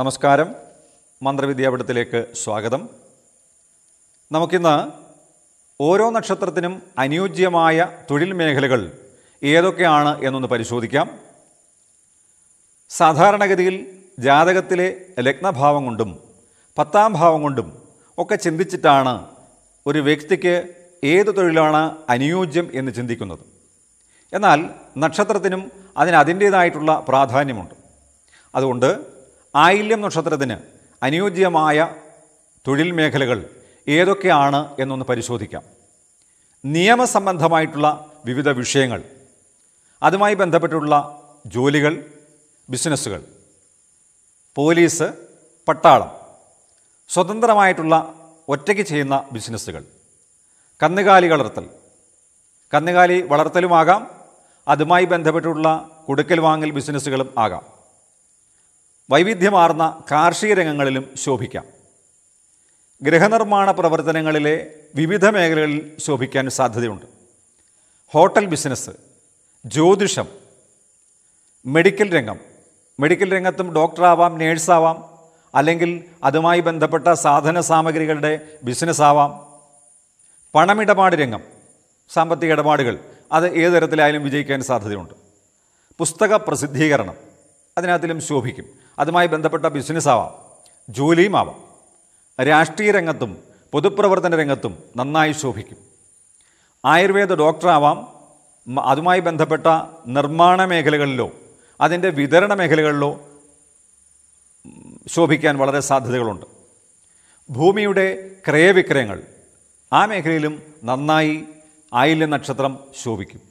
നമസ്കാരം മന്ത്രവിദ്യാപീഠത്തിലേക്ക് സ്വാഗതം നമുക്കിന്ന് ഓരോ നക്ഷത്രത്തിനും അനുയോജ്യമായ തൊഴിൽ മേഖലകൾ ഏതൊക്കെയാണ് എന്നൊന്ന് പരിശോധിക്കാം സാധാരണഗതിയിൽ ജാതകത്തിലെ ലഗ്നഭാവം കൊണ്ടും പത്താം ഭാവം കൊണ്ടും ഒക്കെ ചിന്തിച്ചിട്ടാണ് ഒരു വ്യക്തിക്ക് ഏത് തൊഴിലാണ് അനുയോജ്യം എന്ന് ചിന്തിക്കുന്നത് എന്നാൽ നക്ഷത്രത്തിനും അതിന് അതിൻ്റേതായിട്ടുള്ള പ്രാധാന്യമുണ്ട് അതുകൊണ്ട് ആയില്യം നക്ഷത്രത്തിന് അനുയോജ്യമായ തൊഴിൽ മേഖലകൾ ഏതൊക്കെയാണ് എന്നൊന്ന് പരിശോധിക്കാം നിയമസംബന്ധമായിട്ടുള്ള വിവിധ വിഷയങ്ങൾ അതുമായി ബന്ധപ്പെട്ടുള്ള ജോലികൾ ബിസിനസ്സുകൾ പോലീസ് പട്ടാളം സ്വതന്ത്രമായിട്ടുള്ള ഒറ്റയ്ക്ക് ചെയ്യുന്ന ബിസിനസ്സുകൾ കന്നുകാലി വളർത്തൽ കന്നുകാലി വളർത്തലുമാകാം അതുമായി ബന്ധപ്പെട്ടുള്ള കൊടുക്കൽ വാങ്ങൽ ബിസിനസ്സുകളും ആകാം വൈവിധ്യമാർന്ന കാർഷിക രംഗങ്ങളിലും ശോഭിക്കാം ഗൃഹനിർമ്മാണ പ്രവർത്തനങ്ങളിലെ വിവിധ മേഖലകളിൽ ശോഭിക്കാൻ സാധ്യതയുണ്ട് ഹോട്ടൽ ബിസിനസ് ജ്യോതിഷം മെഡിക്കൽ രംഗം മെഡിക്കൽ രംഗത്തും ഡോക്ടറാവാം നേഴ്സാവാം അല്ലെങ്കിൽ അതുമായി ബന്ധപ്പെട്ട സാധന സാമഗ്രികളുടെ ബിസിനസ്സാവാം പണമിടപാട് രംഗം സാമ്പത്തിക ഇടപാടുകൾ അത് ഏത് തരത്തിലായാലും വിജയിക്കാൻ സാധ്യതയുണ്ട് പുസ്തക പ്രസിദ്ധീകരണം അതിനകത്തിലും ശോഭിക്കും അതുമായി ബന്ധപ്പെട്ട ബിസിനസ് ആവാം ജോലിയും ആവാം രാഷ്ട്രീയ രംഗത്തും പൊതുപ്രവർത്തന രംഗത്തും നന്നായി ശോഭിക്കും ആയുർവേദ ഡോക്ടറാവാം അതുമായി ബന്ധപ്പെട്ട നിർമ്മാണ മേഖലകളിലോ അതിൻ്റെ വിതരണ മേഖലകളിലോ ശോഭിക്കാൻ വളരെ സാധ്യതകളുണ്ട് ഭൂമിയുടെ ക്രയവിക്രയങ്ങൾ ആ മേഖലയിലും നന്നായി ആയില്യ നക്ഷത്രം ശോഭിക്കും